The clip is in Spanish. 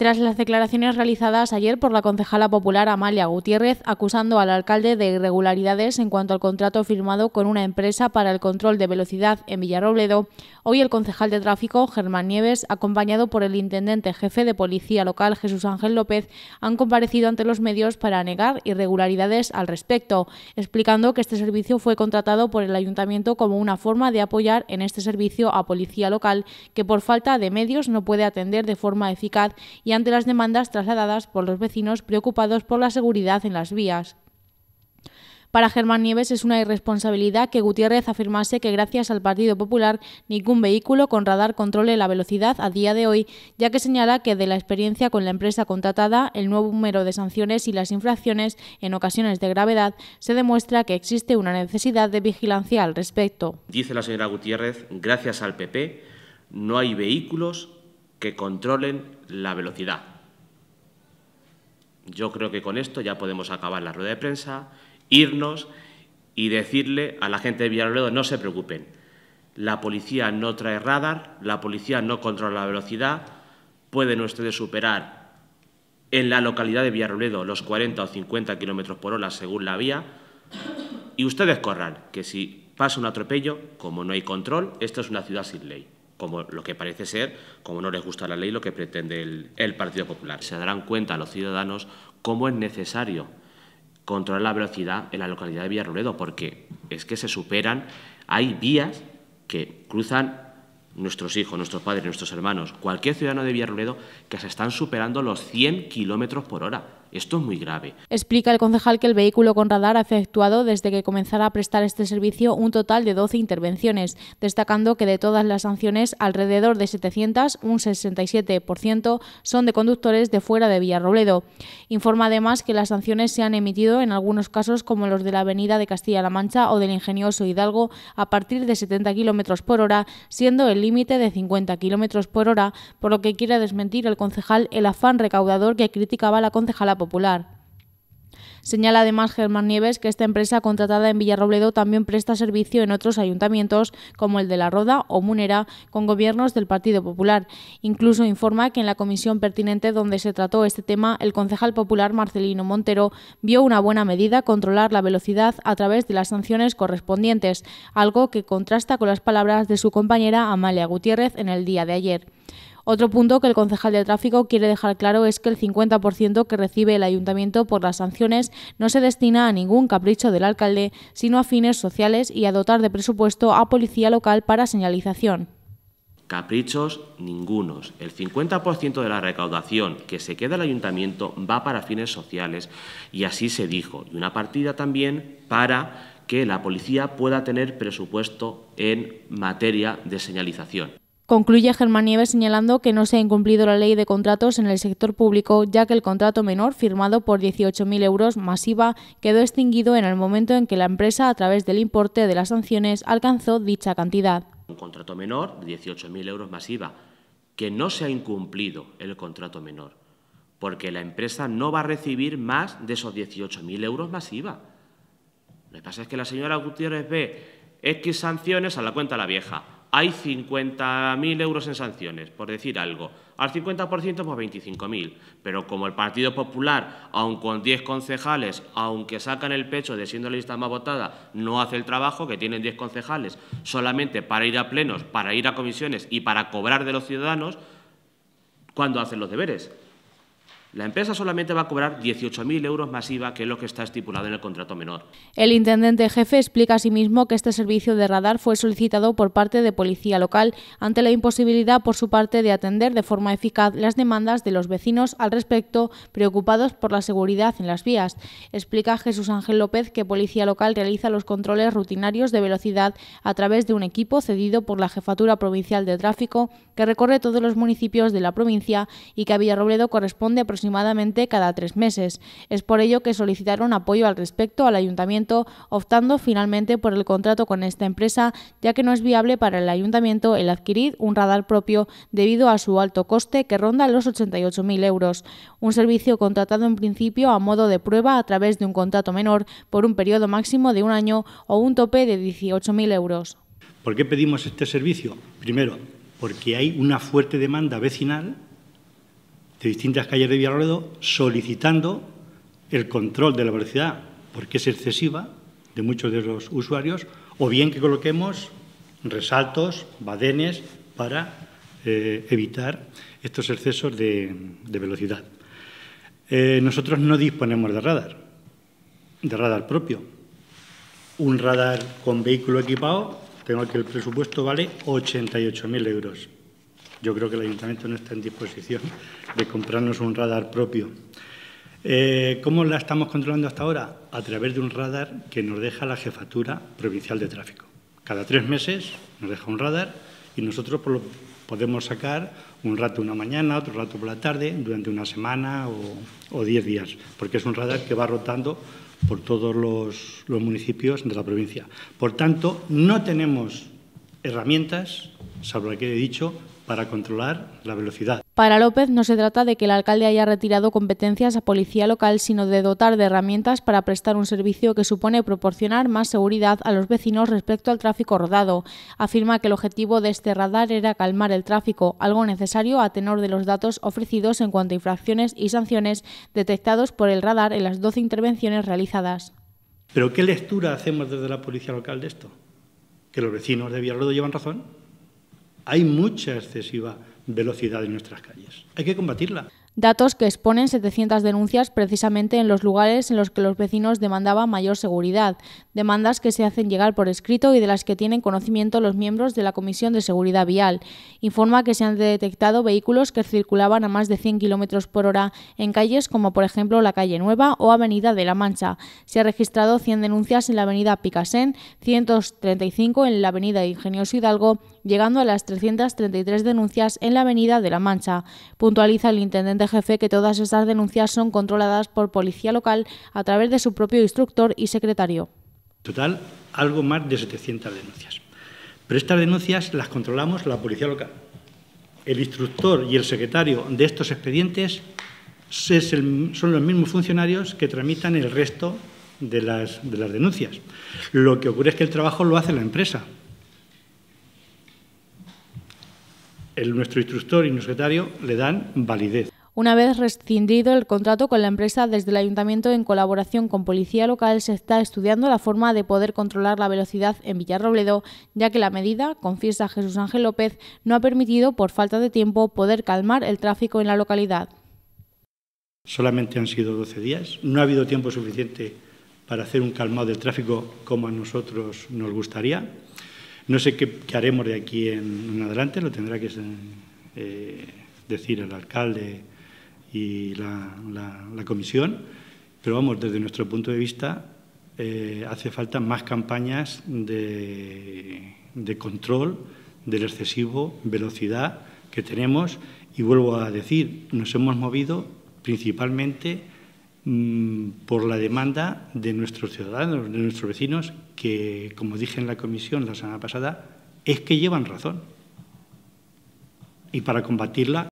tras las declaraciones realizadas ayer por la concejala popular Amalia Gutiérrez acusando al alcalde de irregularidades en cuanto al contrato firmado con una empresa para el control de velocidad en Villarrobledo, hoy el concejal de tráfico Germán Nieves, acompañado por el intendente jefe de policía local Jesús Ángel López, han comparecido ante los medios para negar irregularidades al respecto, explicando que este servicio fue contratado por el ayuntamiento como una forma de apoyar en este servicio a policía local que por falta de medios no puede atender de forma eficaz y y ante las demandas trasladadas por los vecinos preocupados por la seguridad en las vías. Para Germán Nieves es una irresponsabilidad que Gutiérrez afirmase que gracias al Partido Popular ningún vehículo con radar controle la velocidad a día de hoy, ya que señala que de la experiencia con la empresa contratada, el nuevo número de sanciones y las infracciones, en ocasiones de gravedad, se demuestra que existe una necesidad de vigilancia al respecto. Dice la señora Gutiérrez, gracias al PP no hay vehículos que controlen la velocidad. Yo creo que con esto ya podemos acabar la rueda de prensa, irnos y decirle a la gente de Villarobledo no se preocupen. La policía no trae radar, la policía no controla la velocidad, pueden ustedes superar en la localidad de Villarrobledo los 40 o 50 kilómetros por hora según la vía y ustedes corran, que si pasa un atropello, como no hay control, esto es una ciudad sin ley como lo que parece ser, como no les gusta la ley, lo que pretende el, Partido Popular. Se darán cuenta los ciudadanos cómo es necesario controlar la velocidad en la localidad de Villarroledo, porque es que se superan, hay vías que cruzan nuestros hijos, nuestros padres, nuestros hermanos, cualquier ciudadano de Villarroledo que se están superando los 100 kilómetros por hora. Esto es muy grave. Explica el concejal que el vehículo con radar ha efectuado desde que comenzara a prestar este servicio un total de 12 intervenciones, destacando que de todas las sanciones, alrededor de 700, un 67%, son de conductores de fuera de Villarrobledo. Informa además que las sanciones se han emitido en algunos casos como los de la Avenida de Castilla-La Mancha o del Ingenioso Hidalgo a partir de 70 km por hora, siendo el límite de 50 km por hora, por lo que quiere desmentir el concejal el afán recaudador que criticaba la concejala Popular. Señala además Germán Nieves que esta empresa contratada en Villarrobledo también presta servicio en otros ayuntamientos como el de La Roda o Munera con gobiernos del Partido Popular. Incluso informa que en la comisión pertinente donde se trató este tema, el concejal popular Marcelino Montero vio una buena medida controlar la velocidad a través de las sanciones correspondientes, algo que contrasta con las palabras de su compañera Amalia Gutiérrez en el día de ayer. Otro punto que el concejal de tráfico quiere dejar claro es que el 50% que recibe el ayuntamiento por las sanciones no se destina a ningún capricho del alcalde, sino a fines sociales y a dotar de presupuesto a policía local para señalización. Caprichos ningunos. El 50% de la recaudación que se queda el ayuntamiento va para fines sociales y así se dijo. Y una partida también para que la policía pueda tener presupuesto en materia de señalización. Concluye Germán Nieves señalando que no se ha incumplido la ley de contratos en el sector público, ya que el contrato menor, firmado por 18.000 euros masiva, quedó extinguido en el momento en que la empresa, a través del importe de las sanciones, alcanzó dicha cantidad. Un contrato menor de 18.000 euros masiva, que no se ha incumplido el contrato menor, porque la empresa no va a recibir más de esos 18.000 euros masiva. Lo que pasa es que la señora Gutiérrez ve X sanciones a la cuenta la vieja hay 50.000 euros en sanciones, por decir algo. Al 50%, pues 25.000. Pero como el Partido Popular, aun con 10 concejales, aunque sacan el pecho de siendo la lista más votada, no hace el trabajo, que tienen 10 concejales solamente para ir a plenos, para ir a comisiones y para cobrar de los ciudadanos, ¿cuándo hacen los deberes? La empresa solamente va a cobrar 18.000 euros más IVA, que lo que está estipulado en el contrato menor. El intendente jefe explica asimismo que este servicio de radar fue solicitado por parte de policía local ante la imposibilidad por su parte de atender de forma eficaz las demandas de los vecinos al respecto, preocupados por la seguridad en las vías. Explica Jesús Ángel López que policía local realiza los controles rutinarios de velocidad a través de un equipo cedido por la Jefatura Provincial de Tráfico que recorre todos los municipios de la provincia y que a Villarrobledo corresponde a aproximadamente cada tres meses. Es por ello que solicitaron apoyo al respecto al ayuntamiento, optando finalmente por el contrato con esta empresa, ya que no es viable para el ayuntamiento el adquirir un radar propio debido a su alto coste que ronda los 88.000 euros. Un servicio contratado en principio a modo de prueba a través de un contrato menor por un periodo máximo de un año o un tope de 18.000 euros. ¿Por qué pedimos este servicio? Primero, porque hay una fuerte demanda vecinal de distintas calles de Villarroledo solicitando el control de la velocidad, porque es excesiva, de muchos de los usuarios, o bien que coloquemos resaltos, badenes, para eh, evitar estos excesos de, velocidad. Eh, nosotros no disponemos de radar, de radar propio. Un radar con vehículo equipado, tengo que el presupuesto vale 88.000 euros. Yo creo que el ayuntamiento no está en disposición de comprarnos un radar propio. Eh, ¿Cómo la estamos controlando hasta ahora? A través de un radar que nos deja la Jefatura Provincial de Tráfico. Cada tres meses nos deja un radar y nosotros podemos sacar un rato una mañana, otro rato por la tarde, durante una semana o, diez días, porque es un radar que va rotando por todos los, los municipios de la provincia. Por tanto, no tenemos herramientas, salvo la que he dicho, para controlar la velocidad. Para López no se trata de que el alcalde haya retirado competencias a policía local, sino de dotar de herramientas para prestar un servicio que supone proporcionar más seguridad a los vecinos respecto al tráfico rodado. Afirma que el objetivo de este radar era calmar el tráfico, algo necesario a tenor de los datos ofrecidos en cuanto a infracciones y sanciones detectados por el radar en las 12 intervenciones realizadas. ¿Pero qué lectura hacemos desde la policía local de esto? ¿Que los vecinos de Villarrodo llevan razón? Hay mucha excesiva velocidad en nuestras calles. Hay que combatirla datos que exponen 700 denuncias precisamente en los lugares en los que los vecinos demandaban mayor seguridad, demandas que se hacen llegar por escrito y de las que tienen conocimiento los miembros de la Comisión de Seguridad Vial. Informa que se han detectado vehículos que circulaban a más de 100 km por hora en calles como por ejemplo la calle Nueva o Avenida de la Mancha. Se ha registrado 100 denuncias en la Avenida Picasen, 135 en la Avenida Ingenioso Hidalgo, llegando a las 333 denuncias en la Avenida de la Mancha. Puntualiza el intendente jefe que todas estas denuncias son controladas por policía local a través de su propio instructor y secretario. Total, algo más de 700 denuncias. Pero estas denuncias las controlamos la policía local. El instructor y el secretario de estos expedientes son los mismos funcionarios que tramitan el resto de las, denuncias. Lo que ocurre es que el trabajo lo hace la empresa, nuestro instructor y nuestro secretario le dan validez. Una vez rescindido el contrato con la empresa desde el ayuntamiento en colaboración con policía local se está estudiando la forma de poder controlar la velocidad en Villarrobledo, ya que la medida, confiesa Jesús Ángel López, no ha permitido por falta de tiempo poder calmar el tráfico en la localidad. Solamente han sido 12 días, no ha habido tiempo suficiente para hacer un calmado del tráfico como a nosotros nos gustaría. No sé qué, haremos de aquí en, adelante, lo tendrá que eh, decir el alcalde y la, comisión, pero vamos, desde nuestro punto de vista eh, hace falta más campañas de, control del excesivo velocidad que tenemos y vuelvo a decir, nos hemos movido principalmente mm, por la demanda de nuestros ciudadanos, de nuestros vecinos, que, como dije en la comisión la semana pasada, es que llevan razón. Y para combatirla